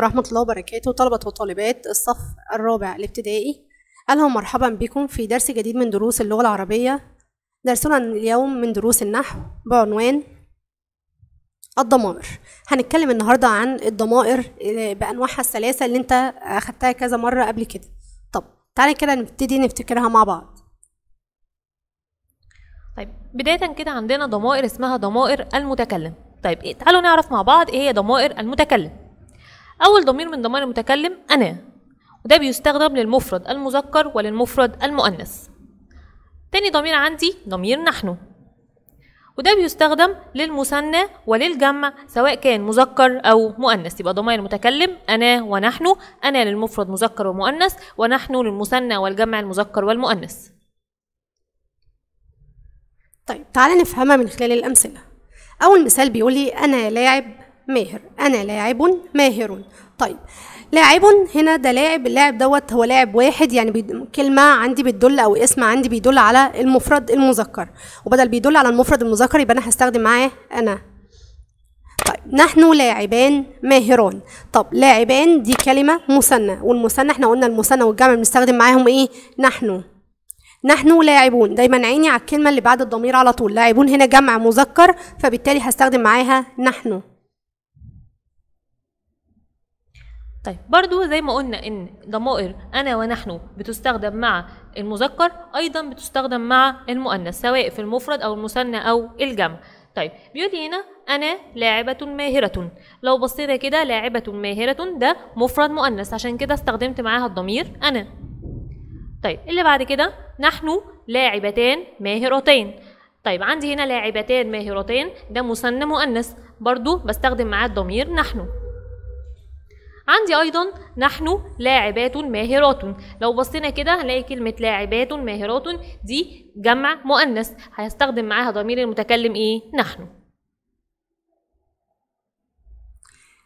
ورحمة الله وبركاته طلبة وطالبات الصف الرابع الابتدائي أهلا ومرحبا بكم في درس جديد من دروس اللغة العربية درسنا اليوم من دروس النحو بعنوان الضمائر هنتكلم النهاردة عن الضمائر آه، بأنواعها الثلاثة اللي انت أخدتها كذا مرة قبل كده طب تعالى كده نبتدي نفتكرها مع بعض طيب بداية كده عندنا ضمائر اسمها ضمائر المتكلم طيب تعالوا نعرف مع بعض ايه هي ضمائر المتكلم أول ضمير من ضمائر المتكلم أنا وده بيستخدم للمفرد المذكر وللمفرد المؤنث تاني ضمير عندي ضمير نحن وده بيستخدم للمثنى وللجمع سواء كان مذكر أو مؤنث يبقى ضمائر المتكلم أنا ونحن أنا للمفرد مذكر ومؤنث ونحن للمثنى والجمع المذكر والمؤنث طيب تعالى نفهمها من خلال الأمثلة أول مثال بيقول لي أنا لاعب ماهر انا لاعب ماهر طيب لاعب هنا ده لاعب اللاعب دوت هو لاعب واحد يعني كلمه عندي بتدل او اسم عندي بيدل على المفرد المذكر وبدل بيدل على المفرد المذكر يبقى انا هستخدم معاه انا طيب نحن لاعبان ماهران طب لاعبان دي كلمه مثنى والمثنى احنا قلنا المثنى والجمع بنستخدم معاهم ايه نحن نحن لاعبون دايما عيني على الكلمه اللي بعد الضمير على طول لاعبون هنا جمع مذكر فبالتالي هستخدم معاها نحن طيب برضو زي ما قلنا ان ضمائر انا ونحن بتستخدم مع المذكر ايضا بتستخدم مع المؤنث سواء في المفرد او المثنى او الجمع طيب بيقول هنا انا لاعبه ماهره لو بصينا كده لاعبه ماهره ده مفرد مؤنث عشان كده استخدمت معاها الضمير انا طيب اللي بعد كده نحن لاعبتان ماهرتان طيب عندي هنا لاعبتان ماهرتان ده مثنى مؤنث برضو بستخدم معاه الضمير نحن عندي ايضا نحن لاعبات ماهرات لو بصينا كده هنلاقي كلمه لاعبات ماهرات دي جمع مؤنث هيستخدم معاها ضمير المتكلم ايه نحن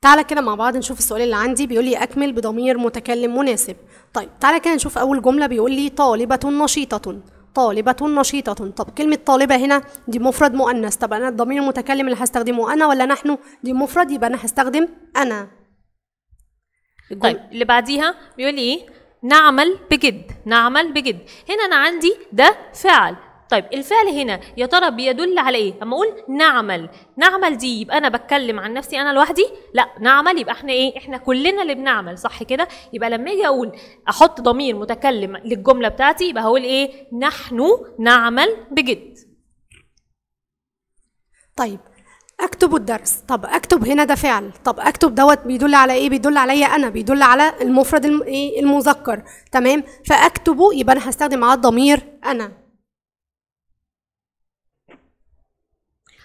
تعالى كده مع بعض نشوف السؤال اللي عندي بيقول لي اكمل بضمير متكلم مناسب طيب تعالى كده نشوف اول جمله بيقول لي طالبه نشيطه طالبة نشيطة طب كلمة طالبة هنا دي مفرد مؤنث طب أنا الضمير المتكلم اللي هستخدمه أنا ولا نحن دي مفرد يبقى أنا هستخدم أنا طيب اللي بعديها بيقول لي ايه نعمل بجد نعمل بجد هنا انا عندي ده فعل طيب الفعل هنا يا ترى بيدل على ايه اما اقول نعمل نعمل دي يبقى انا بتكلم عن نفسي انا لوحدي لا نعمل يبقى احنا ايه احنا كلنا اللي بنعمل صح كده يبقى لما اجي اقول احط ضمير متكلم للجمله بتاعتي يبقى هقول ايه نحن نعمل بجد طيب اكتب الدرس طب اكتب هنا ده فعل طب اكتب دوت بيدل على ايه بيدل عليا انا بيدل على المفرد ايه المذكر تمام فاكتبه يبقى انا هستخدم معاه الضمير انا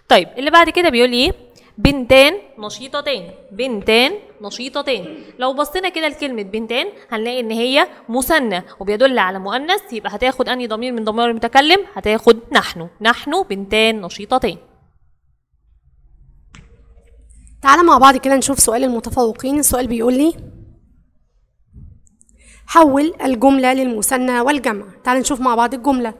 طيب اللي بعد كده بيقول ايه بنتان نشيطتان بنتان نشيطتان لو بصينا كده لكلمه بنتان هنلاقي ان هي مثنى وبيدل على مؤنث يبقى هتاخد انهي ضمير من ضمير المتكلم هتاخد نحن نحن بنتان نشيطتان تعالى مع بعض كده نشوف سؤال المتفوقين السؤال بيقول لي حول الجملة للمثنى والجمع تعال نشوف مع بعض الجملة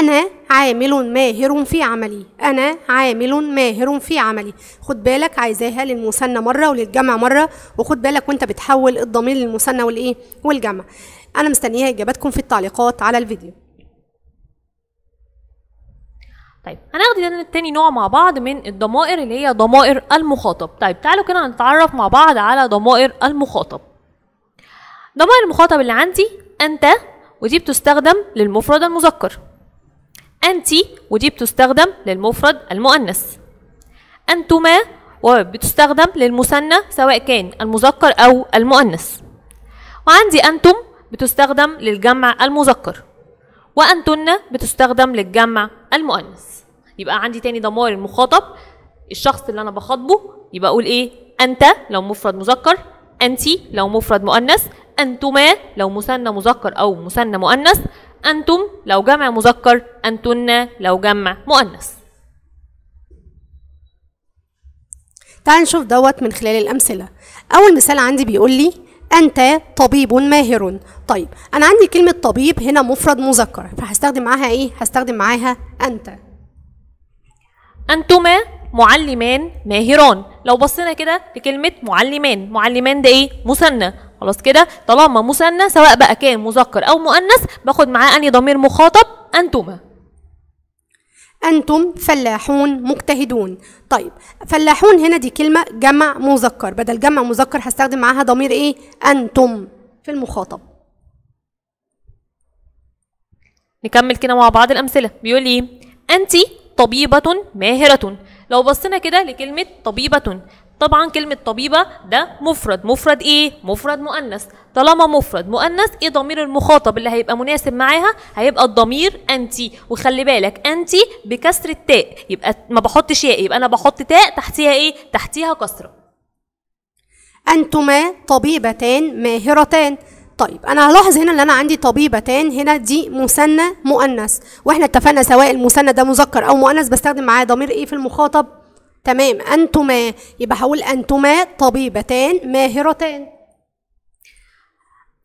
أنا عامل ماهر في عملي أنا عامل ماهر في عملي خد بالك عايزاها للمثنى مرة وللجمع مرة وخد بالك وانت بتحول الضمير للمثنى والإيه والجمع أنا مستنيها إجاباتكم في التعليقات على الفيديو طيب هناخد تاني نوع مع بعض من الضمائر اللي هي ضمائر المخاطب طيب تعالوا كده هنتعرف مع بعض على ضمائر المخاطب ضمائر المخاطب اللي عندي انت ودي بتستخدم للمفرد المذكر انت ودي بتستخدم للمفرد المؤنث انتما وبتستخدم للمثنى سواء كان المذكر او المؤنث وعندي انتم بتستخدم للجمع المذكر وأنتن بتستخدم للجمع المؤنث يبقى عندي تاني ضمائر المخاطب الشخص اللي أنا بخاطبه يبقى أقول إيه أنت لو مفرد مذكر أنت لو مفرد مؤنث أنتما لو مثنى مذكر أو مثنى مؤنث أنتم لو جمع مذكر أنتن لو جمع مؤنث تعال نشوف دوت من خلال الأمثلة أول مثال عندي بيقول لي أنت طبيب ماهر طيب أنا عندي كلمة طبيب هنا مفرد مذكر فهستخدم معاها إيه؟ هستخدم معاها أنت أنتما معلمان ماهران لو بصينا كده لكلمة معلمان معلمان ده إيه؟ مثنى خلاص كده طالما مثنى سواء بقى كان مذكر أو مؤنث باخد معاه أني ضمير مخاطب أنتما أنتم فلاحون مجتهدون طيب فلاحون هنا دي كلمة جمع مذكر بدل جمع مذكر هستخدم معاها ضمير إيه أنتم في المخاطب نكمل كده مع بعض الأمثلة بيقول لي أنت طبيبة ماهرة لو بصينا كده لكلمة طبيبة طبعا كلمة طبيبة ده مفرد مفرد ايه؟ مفرد مؤنث طالما مفرد مؤنث ايه ضمير المخاطب اللي هيبقى مناسب معاها؟ هيبقى الضمير انتي وخلي بالك انتي بكسر التاء يبقى ما بحطش ياء يبقى انا بحط تاء تحتيها ايه؟ تحتيها كسرة انتما طبيبتان ماهرتان طيب انا هلاحظ هنا ان انا عندي طبيبتان هنا دي مثنى مؤنث واحنا اتفقنا سواء المثنى ده مذكر او مؤنث بستخدم معاه ضمير ايه في المخاطب تمام أنتما يبقى هقول أنتما طبيبتان ماهرتان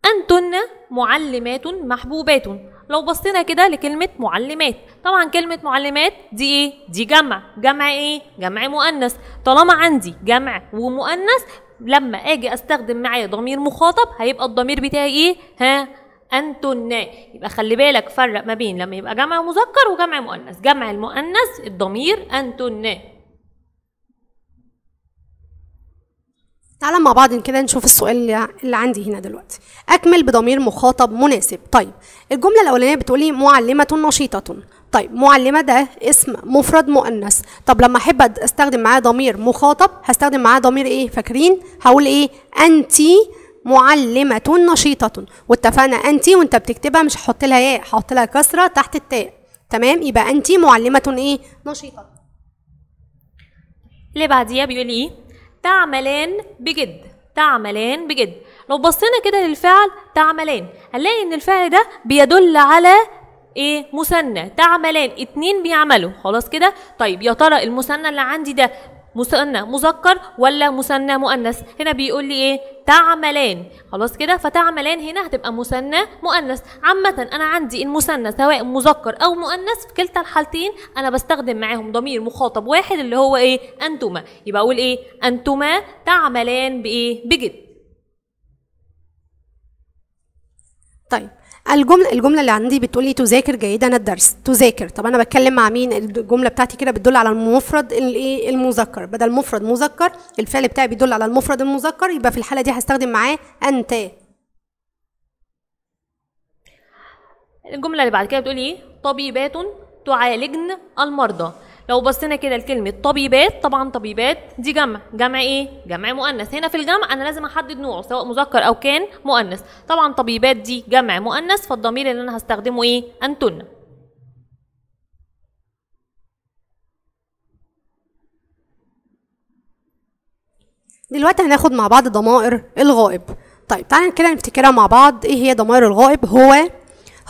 أنتن معلمات محبوبات لو بصينا كده لكلمة معلمات طبعا كلمة معلمات دي ايه؟ دي جمع جمع ايه؟ جمع مؤنث طالما عندي جمع ومؤنث لما اجي استخدم معايا ضمير مخاطب هيبقى الضمير بتاعي ايه؟ ها انتن يبقى خلي بالك فرق ما بين لما يبقى جمع مذكر وجمع مؤنث جمع المؤنث الضمير انتن تعالى مع بعض كده نشوف السؤال اللي عندي هنا دلوقتي اكمل بضمير مخاطب مناسب طيب الجمله الاولانيه بتقولي معلمه نشيطه طيب معلمه ده اسم مفرد مؤنث طب لما احب استخدم معاه ضمير مخاطب هستخدم معاه ضمير ايه فاكرين هقول ايه انت معلمه نشيطه واتفقنا انت وانت بتكتبها مش هحط لها ياء هحط لها كسره تحت التاء تمام يبقى انت معلمه ايه نشيطه اللي بعديها بيقول ايه تعملان بجد تعملان بجد لو بصينا كده للفعل تعملان هنلاقي ان الفعل ده بيدل على ايه مثنى تعملان اتنين بيعملوا خلاص كده طيب يا ترى المثنى اللي عندي ده مثنى مذكر ولا مثنى مؤنث هنا بيقول لي ايه تعملان خلاص كده فتعملان هنا هتبقى مثنى مؤنث عامة أنا عندي المثنى سواء مذكر أو مؤنث في كلتا الحالتين أنا بستخدم معاهم ضمير مخاطب واحد اللي هو إيه أنتما يبقى أقول إيه أنتما تعملان بإيه بجد طيب الجمله الجمله اللي عندي بتقول لي تذاكر جيدا الدرس تذاكر طب انا بتكلم مع مين الجمله بتاعتي كده بتدل على المفرد الايه المذكر بدل مفرد مذكر الفعل بتاعي بيدل على المفرد المذكر يبقى في الحاله دي هستخدم معاه انت الجمله اللي بعد كده بتقول ايه طبيبات تعالجن المرضى لو بصينا كده لكلمه طبيبات طبعا طبيبات دي جمع جمع ايه جمع مؤنث هنا في الجمع انا لازم احدد نوعه سواء مذكر او كان مؤنث طبعا طبيبات دي جمع مؤنث فالضمير اللي انا هستخدمه ايه انتن دلوقتي هناخد مع بعض ضمائر الغائب طيب تعالى كده نفتكرها مع بعض ايه هي ضمائر الغائب هو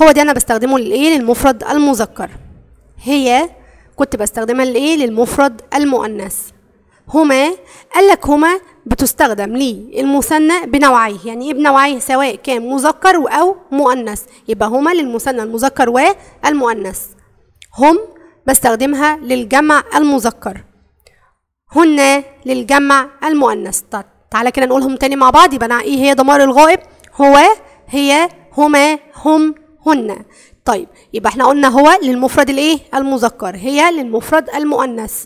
هو ده انا بستخدمه للايه للمفرد المذكر هي كنت بستخدمها لإيه للمفرد المؤنث هما قال لك هما بتستخدم للمثنى بنوعيه يعني ايه بنوعيه سواء كان مذكر او مؤنث يبقى هما للمثنى المذكر والمؤنث هم بستخدمها للجمع المذكر هن للجمع المؤنث طب تعالى كده نقولهم تاني مع بعض يبقى ايه هي ضمائر الغائب هو هي هما هم هن طيب يبقى احنا قلنا هو للمفرد الايه المذكر هي للمفرد المؤنث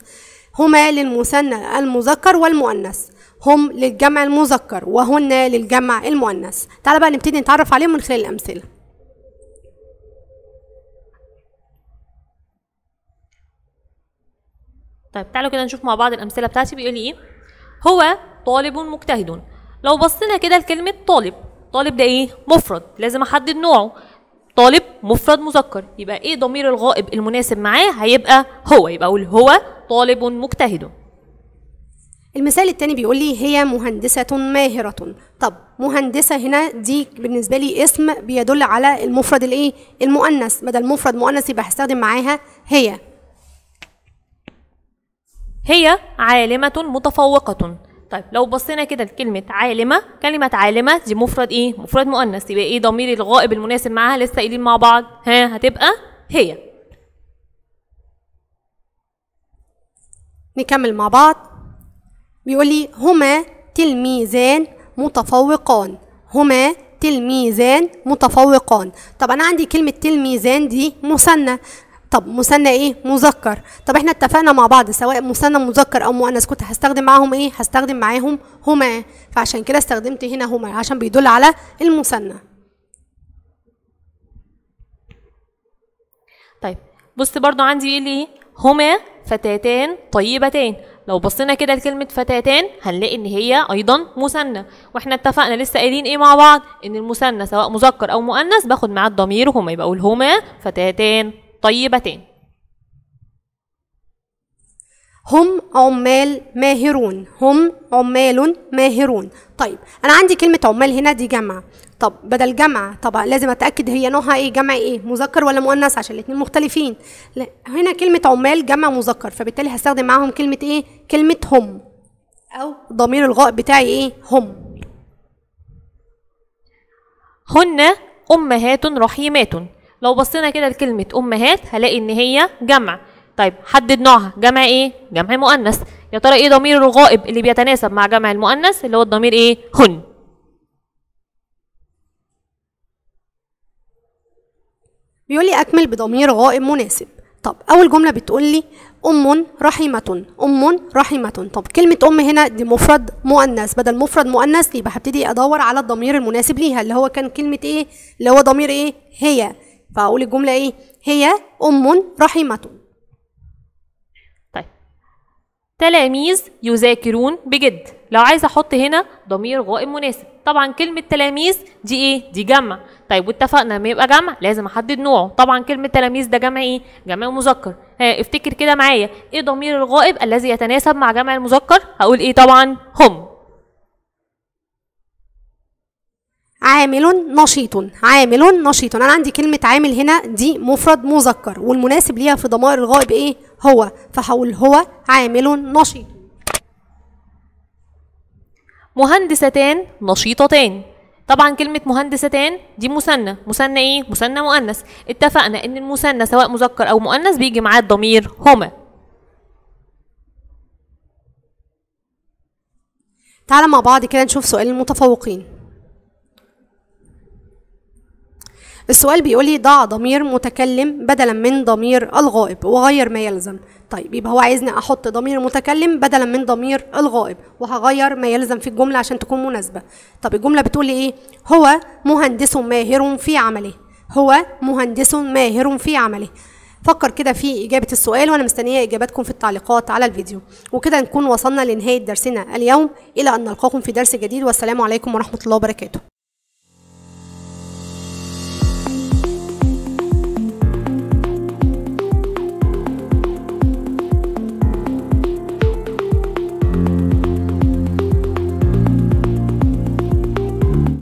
هما للمثنى المذكر والمؤنث هم للجمع المذكر وهن للجمع المؤنث تعالى بقى نبتدي نتعرف عليهم من خلال الامثله طيب تعالوا كده نشوف مع بعض الامثله بتاعتي بيقول ايه هو طالب مجتهد لو بصينا كده لكلمه طالب طالب ده ايه مفرد لازم احدد نوعه طالب مفرد مذكر يبقى ايه ضمير الغائب المناسب معاه هيبقى هو يبقى اقول هو طالب مجتهد المثال التاني بيقول لي هي مهندسة ماهرة طب مهندسة هنا دي بالنسبة لي اسم بيدل على المفرد الايه المؤنث بدل مفرد مؤنث يبقى هستخدم معاها هي هي عالمة متفوقة طيب لو بصينا كده لكلمة عالمة كلمة عالمة دي مفرد ايه؟ مفرد مؤنث يبقى ايه ضمير الغائب المناسب معاها لسه قايلين مع بعض ها هتبقى هي نكمل مع بعض بيقول لي هما تلميذان متفوقان هما تلميذان متفوقان طب انا عندي كلمه تلميذان دي مثنى طب مثنى ايه مذكر طب احنا اتفقنا مع بعض سواء مثنى مذكر او مؤنث كنت هستخدم معاهم ايه هستخدم معاهم هما فعشان كده استخدمت هنا هما عشان بيدل على المثنى طيب بص برضو عندي ايه ليه هما فتاتان طيبتان لو بصينا كده لكلمة فتاتان هنلاقي إن هي أيضا مثنى، وإحنا اتفقنا لسه قايلين إيه مع بعض؟ إن المثنى سواء مذكر أو مؤنث باخد معاه الضمير هما يبقى أقول هما فتاتان طيبتين هم عمال ماهرون هم عمال ماهرون طيب انا عندي كلمه عمال هنا دي جمع طب بدل جمع طبعا لازم اتاكد هي نوعها ايه جمع ايه مذكر ولا مؤنث عشان الاثنين مختلفين لا هنا كلمه عمال جمع مذكر فبالتالي هستخدم معاهم كلمه ايه كلمه هم او ضمير الغائب بتاعي ايه هم هن امهات رحيمات لو بصينا كده لكلمة أمهات هلاقي إن هي جمع طيب حدد نوعها جمع إيه؟ جمع مؤنث يا ترى إيه ضمير الغائب اللي بيتناسب مع جمع المؤنث اللي هو الضمير إيه؟ هن بيقول لي أكمل بضمير غائب مناسب طب أول جملة بتقول لي أم رحمة أم رحمة طب كلمة أم هنا دي مفرد مؤنث بدل مفرد مؤنث يبقى هبتدي أدور على الضمير المناسب ليها اللي هو كان كلمة إيه اللي هو ضمير إيه هي فأقول الجملة إيه هي أم رحيمة. طيب تلاميذ يذاكرون بجد لو عايزة أحط هنا ضمير غائب مناسب طبعا كلمة تلاميذ دي إيه دي جمع طيب واتفقنا ما يبقى جمع لازم أحدد نوعه طبعا كلمة تلاميذ ده جمع إيه جمع مذكر ها افتكر كده معايا إيه ضمير الغائب الذي يتناسب مع جمع المذكر هقول إيه طبعا هم عامل نشيط عامل نشيط انا عندي كلمه عامل هنا دي مفرد مذكر والمناسب ليها في ضمائر الغائب ايه هو فهقول هو عامل نشيط مهندستان نشيطتان طبعا كلمة مهندستان دي مثنى، مثنى ايه؟ مثنى مؤنث، اتفقنا ان المثنى سواء مذكر او مؤنث بيجي معاه الضمير هما. تعالى مع بعض كده نشوف سؤال المتفوقين. السؤال بيقول لي ضع ضمير متكلم بدلا من ضمير الغائب وغير ما يلزم طيب يبقى هو عايزني احط ضمير متكلم بدلا من ضمير الغائب وهغير ما يلزم في الجمله عشان تكون مناسبه طب الجمله بتقول لي ايه هو مهندس ماهر في عمله هو مهندس ماهر في عمله فكر كده في إجابة السؤال وأنا مستنية إجاباتكم في التعليقات على الفيديو وكده نكون وصلنا لنهاية درسنا اليوم إلى أن نلقاكم في درس جديد والسلام عليكم ورحمة الله وبركاته